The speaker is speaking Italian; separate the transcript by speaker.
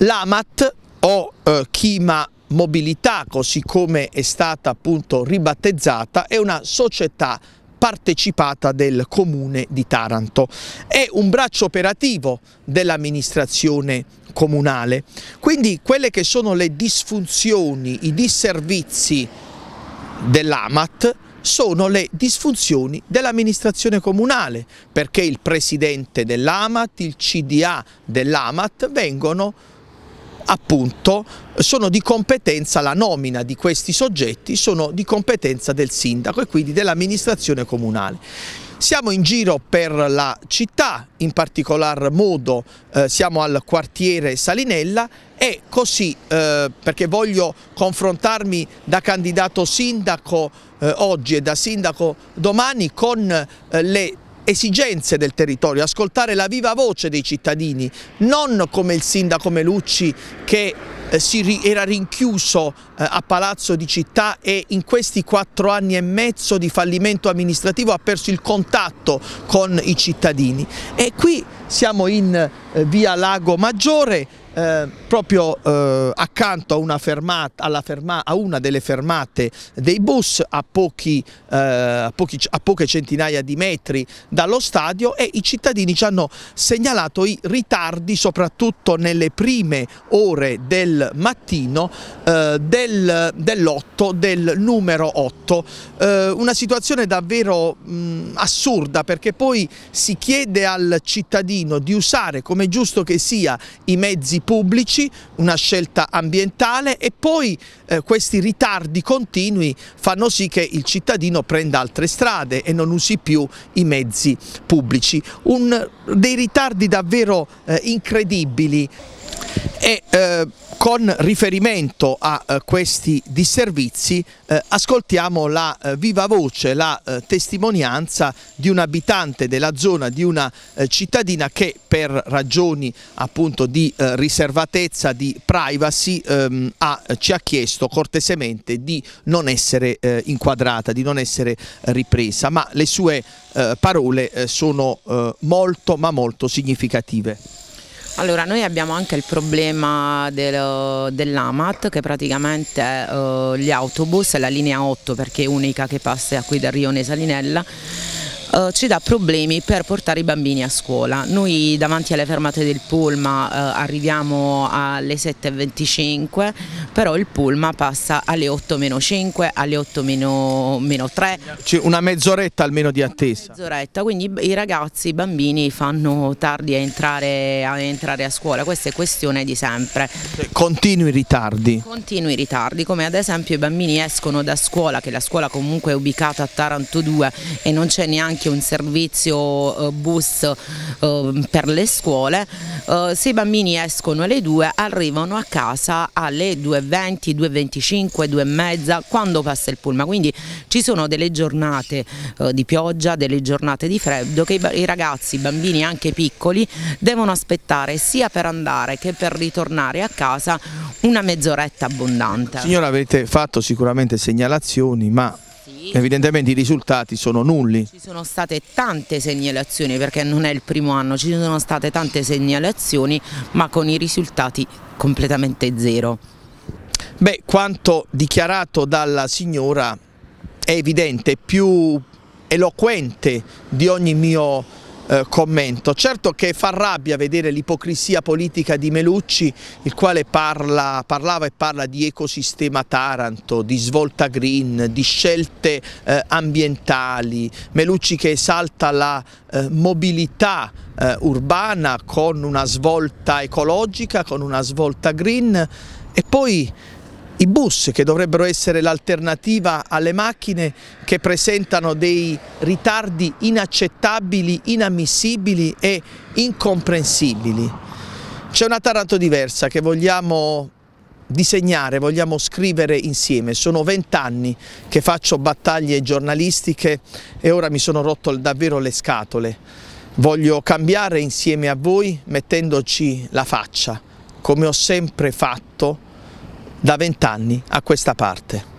Speaker 1: L'AMAT o eh, Chima Mobilità, così come è stata appunto ribattezzata, è una società partecipata del comune di Taranto. È un braccio operativo dell'amministrazione comunale, quindi quelle che sono le disfunzioni, i disservizi dell'AMAT sono le disfunzioni dell'amministrazione comunale, perché il presidente dell'AMAT, il CDA dell'AMAT vengono appunto sono di competenza, la nomina di questi soggetti sono di competenza del sindaco e quindi dell'amministrazione comunale. Siamo in giro per la città, in particolar modo eh, siamo al quartiere Salinella e così, eh, perché voglio confrontarmi da candidato sindaco eh, oggi e da sindaco domani con eh, le esigenze del territorio, ascoltare la viva voce dei cittadini, non come il sindaco Melucci che eh, era rinchiuso eh, a Palazzo di Città e in questi quattro anni e mezzo di fallimento amministrativo ha perso il contatto con i cittadini. E qui siamo in eh, via Lago Maggiore, eh, proprio eh, accanto a, fermata, ferma, a una, delle fermate dei bus a, pochi, eh, a, pochi, a, poche centinaia di metri dallo stadio e i cittadini ci hanno segnalato i ritardi soprattutto nelle prime ore del mattino eh, del, dell'8, del numero 8, eh, una situazione davvero mh, mm, assurda perché poi si chiede al cittadino di usare come giusto che sia i mezzi pubblici, una scelta ambientale e poi eh, questi ritardi continui fanno sì che il cittadino prenda altre strade e non usi più i mezzi pubblici. Un, dei ritardi davvero eh, incredibili. E eh, con riferimento a eh, questi disservizi eh, ascoltiamo la eh, viva voce, la eh, testimonianza di un abitante della zona, di una eh, cittadina che per ragioni appunto di riservatezza, di privacy ehm, ha, ci ha chiesto cortesemente di non essere inquadrata, di non essere ripresa, ma le sue parole sono molto ma molto significative.
Speaker 2: Allora, noi abbiamo anche il problema del, dell'AMAT che praticamente eh, gli autobus, la linea 8 perché è unica che passa qui da Rione Salinella, eh, ci dà problemi per portare i bambini a scuola. Noi davanti alle fermate del Pulma eh, arriviamo alle 7.25, però il Pulma passa alle 8.05, alle 8.03. C'è cioè,
Speaker 1: una mezz'oretta almeno di attesa.
Speaker 2: Mezz'oretta, quindi i ragazzi, i bambini fanno tardi a entrare, a entrare a scuola, questa è questione di sempre. Cioè,
Speaker 1: continui ritardi?
Speaker 2: Continui ritardi, come ad esempio i bambini escono da scuola, che la scuola comunque è ubicata a Taranto 2 e non c'è neanche anche un servizio eh, bus eh, per le scuole, eh, se i bambini escono alle 2 arrivano a casa alle 2.20, 2.25, 2.30 quando passa il pullman, quindi ci sono delle giornate di pioggia, delle giornate di freddo che i ragazzi, i bambini anche piccoli devono aspettare sia per andare che per ritornare a casa una mezz'oretta abbondante.
Speaker 1: Signora avete fatto sicuramente segnalazioni ma evidentemente i risultati sono nulli. Ci
Speaker 2: sono state tante segnalazioni perché non è il primo anno, ci sono state tante segnalazioni ma con i risultati completamente zero.
Speaker 1: Beh, quanto dichiarato dalla signora è evidente, più eloquente di ogni mio eh, commento. Certo che fa rabbia vedere l'ipocrisia politica di Melucci, il quale parla, parlava e parla di ecosistema Taranto, di svolta green, di scelte eh, ambientali, Melucci che esalta la eh, mobilità eh, urbana con una svolta ecologica, con una svolta green e poi i bus che dovrebbero essere l'alternativa alle macchine che presentano dei ritardi inaccettabili, inammissibili e incomprensibili. C'è una Taranto diversa che vogliamo disegnare, vogliamo scrivere insieme. Sono vent'anni che faccio battaglie giornalistiche e ora mi sono rotto davvero le scatole. Voglio cambiare insieme a voi mettendoci la faccia, come ho sempre fatto da vent'anni a questa parte.